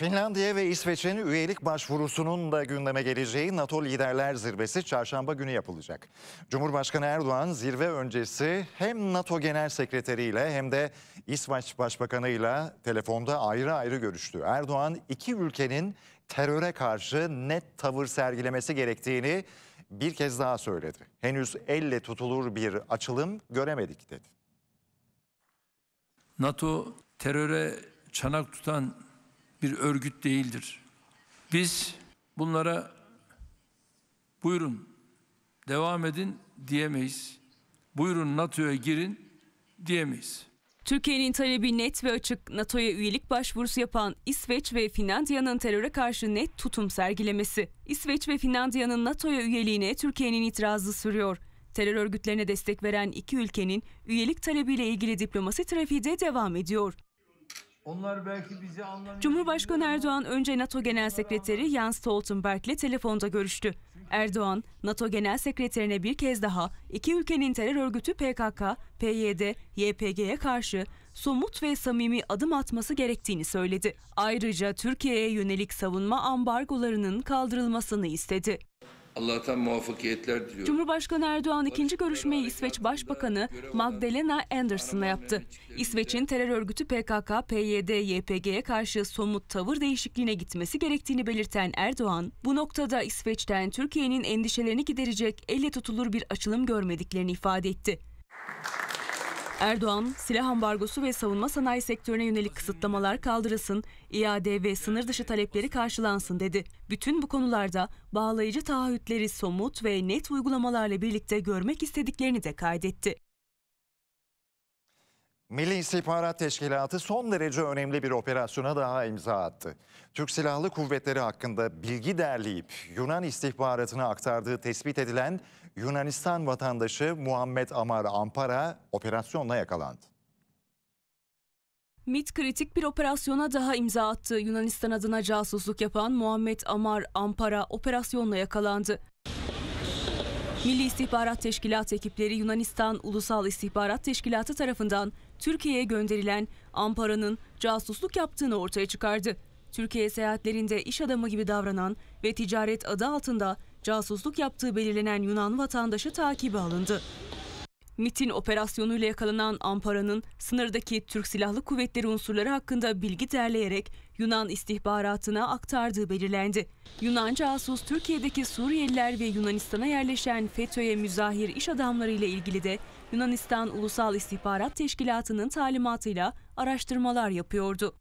Finlandiya ve İsveç'in üyelik başvurusunun da gündeme geleceği NATO Liderler Zirvesi çarşamba günü yapılacak. Cumhurbaşkanı Erdoğan zirve öncesi hem NATO Genel Sekreteri ile hem de İsveç Başbakanı ile telefonda ayrı ayrı görüştü. Erdoğan iki ülkenin teröre karşı net tavır sergilemesi gerektiğini bir kez daha söyledi. Henüz elle tutulur bir açılım göremedik dedi. NATO teröre çanak tutan bir örgüt değildir. Biz bunlara buyurun devam edin diyemeyiz. Buyurun NATO'ya girin diyemeyiz. Türkiye'nin talebi net ve açık NATO'ya üyelik başvurusu yapan İsveç ve Finlandiya'nın teröre karşı net tutum sergilemesi. İsveç ve Finlandiya'nın NATO'ya üyeliğine Türkiye'nin itirazı sürüyor. Terör örgütlerine destek veren iki ülkenin üyelik talebiyle ilgili diplomasi trafiği de devam ediyor. Onlar belki bizi anlamıyor. Cumhurbaşkanı Erdoğan önce NATO Genel Sekreteri Jens Stoltenberg ile telefonda görüştü. Erdoğan, NATO Genel Sekreterine bir kez daha iki ülkenin terör örgütü PKK, PYD, YPG'ye karşı somut ve samimi adım atması gerektiğini söyledi. Ayrıca Türkiye'ye yönelik savunma ambargolarının kaldırılmasını istedi. Allah'tan muvaffakiyetler diliyorum. Cumhurbaşkanı Erdoğan ikinci görüşmeyi İsveç Başbakanı Magdalena Andersson'la yaptı. İsveç'in terör örgütü PKK, PYD, YPG'ye karşı somut tavır değişikliğine gitmesi gerektiğini belirten Erdoğan, bu noktada İsveç'ten Türkiye'nin endişelerini giderecek elle tutulur bir açılım görmediklerini ifade etti. Erdoğan, silah ambargosu ve savunma sanayi sektörüne yönelik kısıtlamalar kaldırılsın, iade ve sınır dışı talepleri karşılansın dedi. Bütün bu konularda bağlayıcı taahhütleri somut ve net uygulamalarla birlikte görmek istediklerini de kaydetti. Milli İstihbarat Teşkilatı son derece önemli bir operasyona daha imza attı. Türk Silahlı Kuvvetleri hakkında bilgi derleyip Yunan istihbaratına aktardığı tespit edilen Yunanistan vatandaşı Muhammed Amar Ampara operasyonla yakalandı. MIT kritik bir operasyona daha imza attı. Yunanistan adına casusluk yapan Muhammed Amar Ampara operasyonla yakalandı. Milli İstihbarat Teşkilat ekipleri Yunanistan Ulusal İstihbarat Teşkilatı tarafından Türkiye'ye gönderilen Ampara'nın casusluk yaptığını ortaya çıkardı. Türkiye seyahatlerinde iş adamı gibi davranan ve ticaret adı altında casusluk yaptığı belirlenen Yunan vatandaşı takibi alındı. MIT'in operasyonuyla yakalanan Ampara'nın sınırdaki Türk Silahlı Kuvvetleri unsurları hakkında bilgi derleyerek Yunan istihbaratına aktardığı belirlendi. Yunan casus Türkiye'deki Suriyeliler ve Yunanistan'a yerleşen FETÖ'ye müzahir iş adamları ile ilgili de Yunanistan Ulusal İstihbarat Teşkilatı'nın talimatıyla araştırmalar yapıyordu.